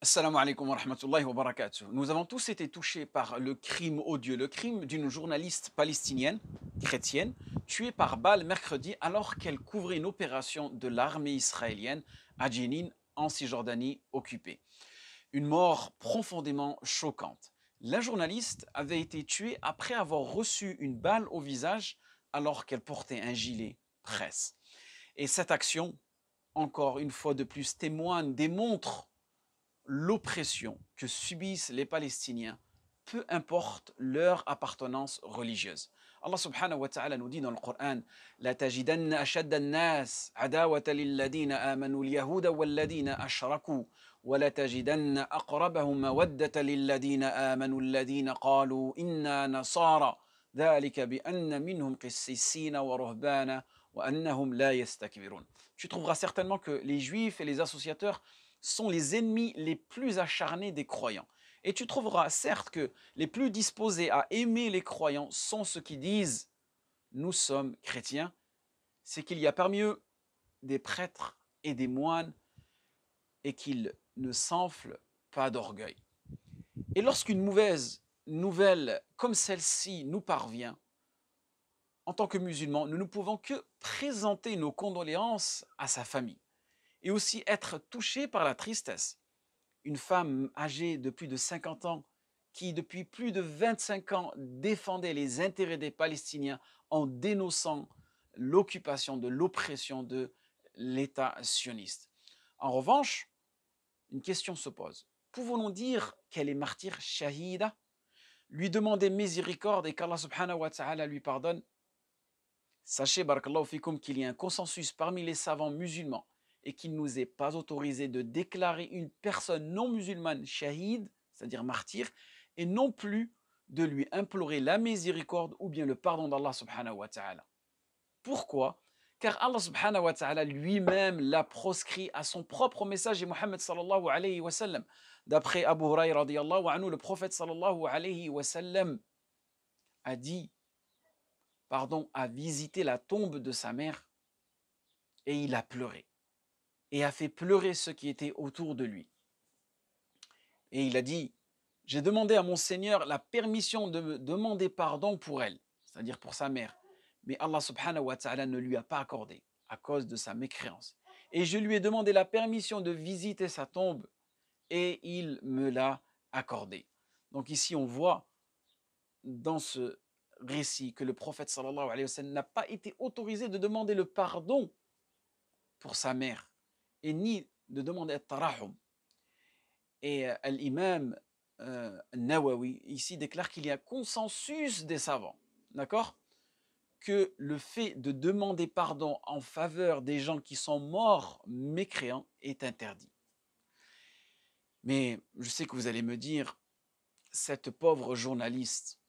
Assalamu alaikum wa rahmatullahi wa barakatuh. Nous avons tous été touchés par le crime odieux, le crime d'une journaliste palestinienne, chrétienne, tuée par balle mercredi alors qu'elle couvrait une opération de l'armée israélienne à Jenin, en Cisjordanie occupée. Une mort profondément choquante. La journaliste avait été tuée après avoir reçu une balle au visage alors qu'elle portait un gilet presse. Et cette action, encore une fois de plus, témoigne, démontre l'oppression que subissent les Palestiniens, peu importe leur appartenance religieuse. Allah subhanahu wa ta'ala nous dit dans le Coran La tajidanna ashadda an-nas adawata ladina amanu al-yahuda ladina ashraku wa la tajidanna aqrabahum mawaddata ladina amanu ladina qalu inna nasara ذلك بأن منهم قسيسين ورهبانا وأنهم لا يستكبرون. Tu trouveras certainement que les juifs et les associateurs sont les ennemis les plus acharnés des croyants. Et tu trouveras certes que les plus disposés à aimer les croyants sont ceux qui disent nous sommes chrétiens, c'est qu'il y a parmi eux des prêtres et des moines et qu'ils ne s'enflent pas d'orgueil. Et lorsqu'une mauvaise nouvelle comme celle-ci nous parvient, en tant que musulmans, nous ne pouvons que présenter nos condoléances à sa famille et aussi être touché par la tristesse. Une femme âgée de plus de 50 ans qui, depuis plus de 25 ans, défendait les intérêts des Palestiniens en dénonçant l'occupation, de l'oppression de l'État sioniste. En revanche, une question se pose. Pouvons-nous dire qu'elle est martyre shahida Lui demander miséricorde et qu'Allah wa lui pardonne Sachez, barakallahu fikum, qu'il y a un consensus parmi les savants musulmans et qu'il nous est pas autorisé de déclarer une personne non musulmane shahid, c'est-à-dire martyr, et non plus de lui implorer la miséricorde ou bien le pardon d'Allah subhanahu wa ta'ala. Pourquoi Car Allah subhanahu wa ta'ala lui-même l'a proscrit à son propre message et Muhammad sallallahu alayhi wa sallam. D'après Abu Hurairah radiallahu anhu, le prophète sallallahu alayhi wa sallam a dit, pardon, a visité la tombe de sa mère et il a pleuré et a fait pleurer ceux qui étaient autour de lui. Et il a dit, j'ai demandé à mon Seigneur la permission de me demander pardon pour elle, c'est-à-dire pour sa mère. Mais Allah subhanahu wa ta'ala ne lui a pas accordé à cause de sa mécréance. Et je lui ai demandé la permission de visiter sa tombe et il me l'a accordé. Donc ici, on voit dans ce récit que le prophète sallallahu alayhi wa sallam n'a pas été autorisé de demander le pardon pour sa mère et ni de demander à tarahum. Et euh, l'imam euh, Nawawi ici déclare qu'il y a consensus des savants, d'accord Que le fait de demander pardon en faveur des gens qui sont morts mécréants est interdit. Mais je sais que vous allez me dire, cette pauvre journaliste,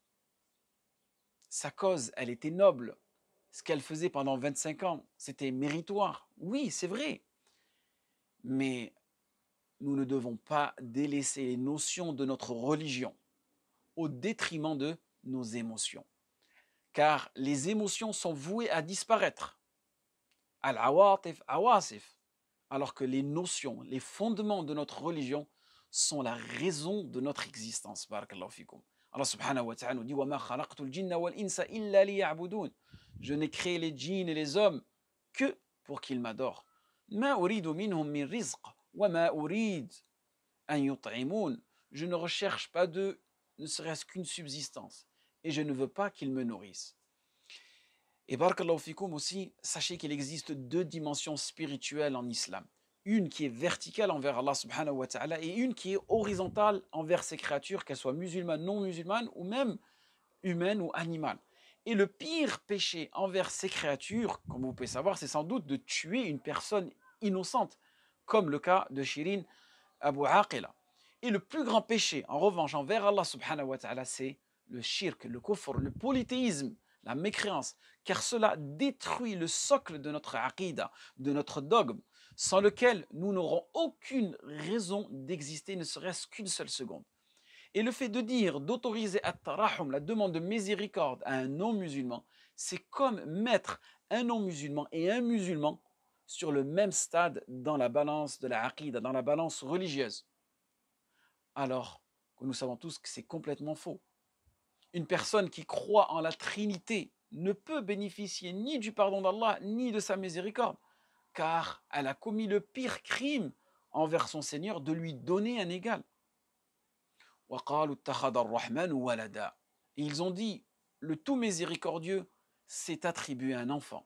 sa cause, elle était noble. Ce qu'elle faisait pendant 25 ans, c'était méritoire. Oui, c'est vrai. Mais nous ne devons pas délaisser les notions de notre religion au détriment de nos émotions. Car les émotions sont vouées à disparaître. Alors que les notions, les fondements de notre religion sont la raison de notre existence. Allah subhanahu wa ta'ala nous dit Je n'ai créé les djinns et les hommes que pour qu'ils m'adorent. منهم Je ne recherche pas d'eux ne serait-ce qu'une subsistance et je ne veux pas qu'ils me nourrissent. Et barakallahu fikum aussi, sachez qu'il existe deux dimensions spirituelles en islam. Une qui est verticale envers Allah subhanahu wa ta'ala et une qui est horizontale envers ses créatures, qu'elles soient musulmanes, non musulmanes ou même humaines ou animales. Et le pire péché envers ces créatures, comme vous pouvez savoir, c'est sans doute de tuer une personne innocente, comme le cas de Shirin Abu Aqila. Et le plus grand péché, en revanche, envers Allah subhanahu wa ta'ala, c'est le shirk, le kufr, le polythéisme, la mécréance, car cela détruit le socle de notre aqida, de notre dogme, sans lequel nous n'aurons aucune raison d'exister, ne serait-ce qu'une seule seconde. Et le fait de dire, d'autoriser à tarahum la demande de miséricorde à un non-musulman, c'est comme mettre un non-musulman et un musulman sur le même stade dans la balance de la aqidah, dans la balance religieuse. Alors que nous savons tous que c'est complètement faux. Une personne qui croit en la Trinité ne peut bénéficier ni du pardon d'Allah, ni de sa miséricorde, car elle a commis le pire crime envers son Seigneur de lui donner un égal. ils ont dit, le tout miséricordieux s'est attribué à un enfant.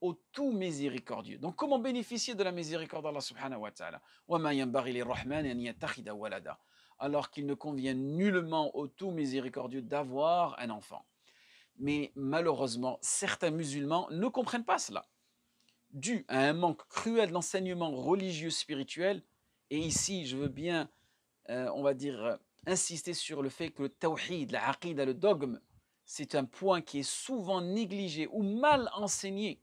au tout miséricordieux. Donc comment bénéficier de la miséricorde d'Allah subhanahu wa ta'ala Alors qu'il ne convient nullement au tout miséricordieux d'avoir un enfant. Mais malheureusement, certains musulmans ne comprennent pas cela. Dû à un manque cruel d'enseignement religieux spirituel, et ici je veux bien, euh, on va dire, insister sur le fait que le tawhid, la aqidah, le dogme, c'est un point qui est souvent négligé ou mal enseigné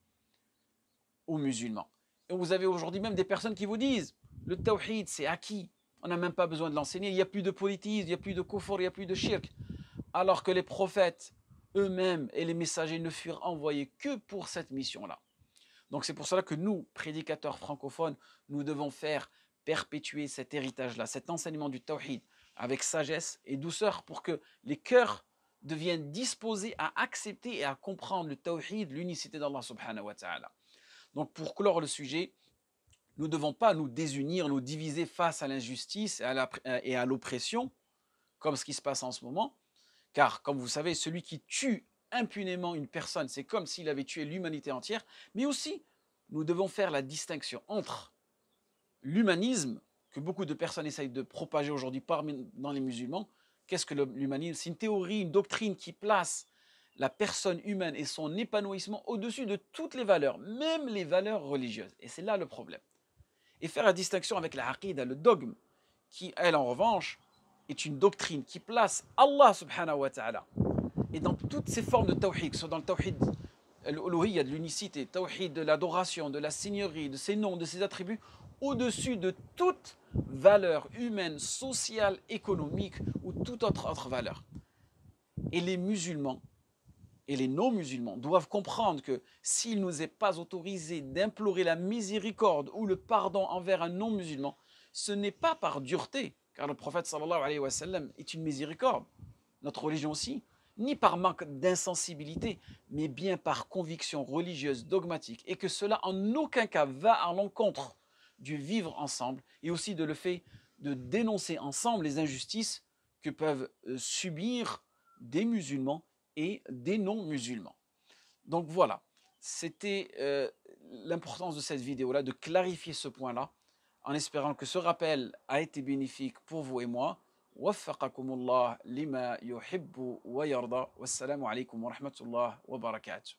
aux musulmans. Et vous avez aujourd'hui même des personnes qui vous disent le tawhid, c'est acquis. On n'a même pas besoin de l'enseigner. Il n'y a plus de politisme, il n'y a plus de confort, il n'y a plus de shirk. Alors que les prophètes eux-mêmes et les messagers ne furent envoyés que pour cette mission-là. Donc c'est pour cela que nous, prédicateurs francophones, nous devons faire perpétuer cet héritage-là, cet enseignement du tawhid avec sagesse et douceur pour que les cœurs deviennent disposés à accepter et à comprendre le tawhid, l'unicité d'Allah subhanahu wa ta'ala. Donc pour clore le sujet, nous ne devons pas nous désunir, nous diviser face à l'injustice euh, et à l'oppression, comme ce qui se passe en ce moment, car comme vous savez, celui qui tue impunément une personne, c'est comme s'il avait tué l'humanité entière, mais aussi nous devons faire la distinction entre l'humanisme, que beaucoup de personnes essayent de propager aujourd'hui dans les musulmans, qu'est-ce que l'humanisme C'est une théorie, une doctrine qui place la personne humaine et son épanouissement au-dessus de toutes les valeurs, même les valeurs religieuses. Et c'est là le problème. Et faire la distinction avec la aqidah, le dogme, qui, elle, en revanche, est une doctrine qui place Allah subhanahu wa ta'ala et dans toutes ses formes de tawhid, que ce soit dans le tawhid euh, a de l'unicité, tawhid de l'adoration, de la seigneurie, de ses noms, de ses attributs, au-dessus de toute valeur humaine, sociale, économique ou toute autre, autre valeur. Et les musulmans et les non-musulmans doivent comprendre que s'il nous est pas autorisé d'implorer la miséricorde ou le pardon envers un non-musulman, ce n'est pas par dureté, car le prophète sallallahu alayhi wa sallam est une miséricorde, notre religion aussi, ni par manque d'insensibilité, mais bien par conviction religieuse dogmatique, et que cela en aucun cas va à l'encontre du vivre ensemble et aussi de le fait de dénoncer ensemble les injustices que peuvent euh, subir des musulmans et des non-musulmans. Donc voilà, c'était euh, l'importance de cette vidéo-là, de clarifier ce point-là, en espérant que ce rappel a été bénéfique pour vous et moi. وفقكم الله wa يحب Wassalamu alaikum wa rahmatullah wa barakatuh.